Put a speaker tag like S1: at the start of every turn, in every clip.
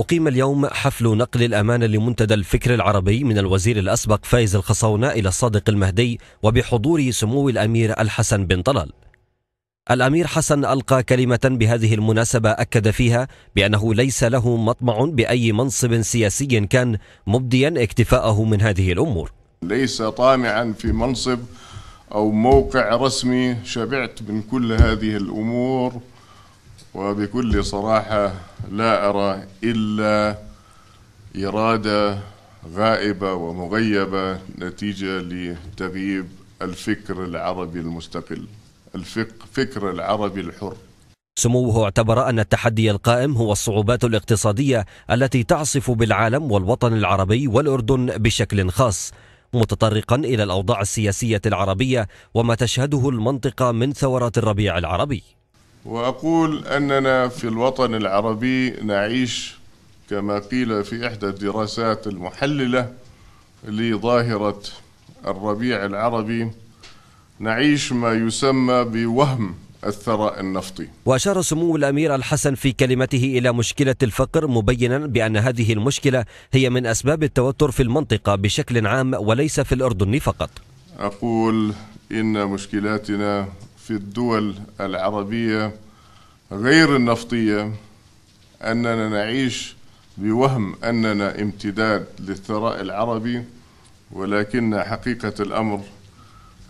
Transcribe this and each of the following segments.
S1: أقيم اليوم حفل نقل الأمانة لمنتدى الفكر العربي من الوزير الأسبق فايز الخصاونة إلى الصادق المهدي وبحضور سمو الأمير الحسن بن طلال الأمير حسن ألقى كلمة بهذه المناسبة أكد فيها بأنه ليس له مطمع بأي منصب سياسي كان مبديا اكتفاءه من هذه الأمور
S2: ليس طامعا في منصب أو موقع رسمي شبعت من كل هذه الأمور وبكل صراحة لا أرى إلا إرادة غائبة ومغيبة نتيجة لتغييب الفكر العربي المستقل الفكر العربي الحر
S1: سموه اعتبر أن التحدي القائم هو الصعوبات الاقتصادية التي تعصف بالعالم والوطن العربي والأردن بشكل خاص متطرقا إلى الأوضاع السياسية العربية وما تشهده المنطقة من ثورات الربيع العربي
S2: وأقول أننا في الوطن العربي نعيش كما قيل في إحدى الدراسات المحللة لظاهرة الربيع العربي نعيش ما يسمى بوهم الثراء النفطي
S1: وأشار سمو الأمير الحسن في كلمته إلى مشكلة الفقر مبينا بأن هذه المشكلة هي من أسباب التوتر في المنطقة بشكل عام وليس في الأردن فقط
S2: أقول إن مشكلاتنا في الدول العربية غير النفطية أننا نعيش بوهم أننا امتداد للثراء العربي ولكن حقيقة الأمر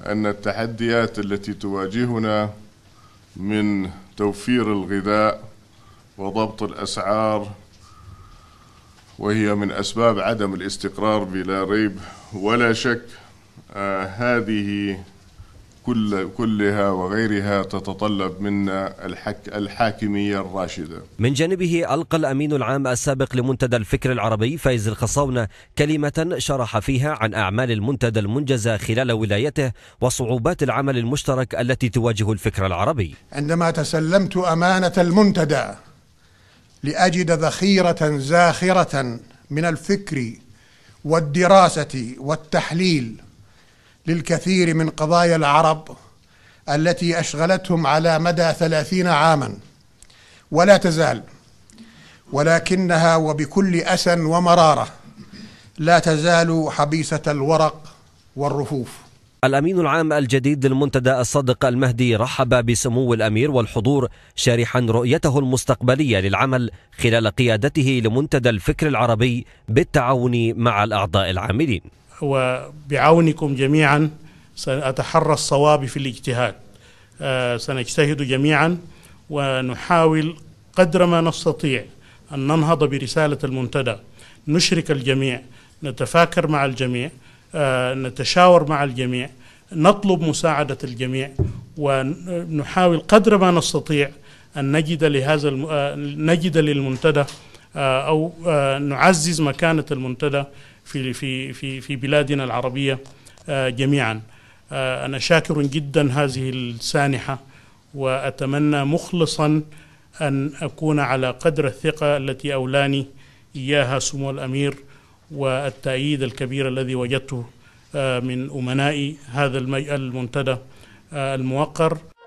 S2: أن التحديات التي تواجهنا من توفير الغذاء وضبط الأسعار وهي من أسباب عدم الاستقرار بلا ريب ولا شك آه هذه كل كلها وغيرها تتطلب منا الحك الحاكمية الراشدة
S1: من جانبه ألقى الأمين العام السابق لمنتدى الفكر العربي فايز الخصاونة كلمة شرح فيها عن أعمال المنتدى المنجزة خلال ولايته وصعوبات العمل المشترك التي تواجه الفكر العربي
S3: عندما تسلمت أمانة المنتدى لأجد ذخيرة زاخرة من الفكر والدراسة والتحليل للكثير من قضايا العرب التي أشغلتهم على مدى ثلاثين عاما ولا تزال ولكنها وبكل أسى ومرارة لا تزال حبيسة الورق والرفوف
S1: الأمين العام الجديد للمنتدى الصادق المهدي رحب بسمو الأمير والحضور شارحا رؤيته المستقبلية للعمل خلال قيادته لمنتدى الفكر العربي بالتعاون مع الأعضاء العاملين
S4: وبعونكم جميعا سأتحرى الصواب في الاجتهاد آه، سنجتهد جميعا ونحاول قدر ما نستطيع أن ننهض برسالة المنتدى نشرك الجميع نتفاكر مع الجميع آه، نتشاور مع الجميع نطلب مساعدة الجميع ونحاول قدر ما نستطيع أن نجد لهذا الم... آه، نجد للمنتدى أو نعزز مكانة المنتدى في في في في بلادنا العربيه آه، جميعا آه، انا شاكر جدا هذه السانحه واتمنى مخلصا ان اكون على قدر الثقه التي اولاني اياها سمو الامير والتأييد الكبير الذي وجدته آه، من أمناء هذا المنتدى الموقر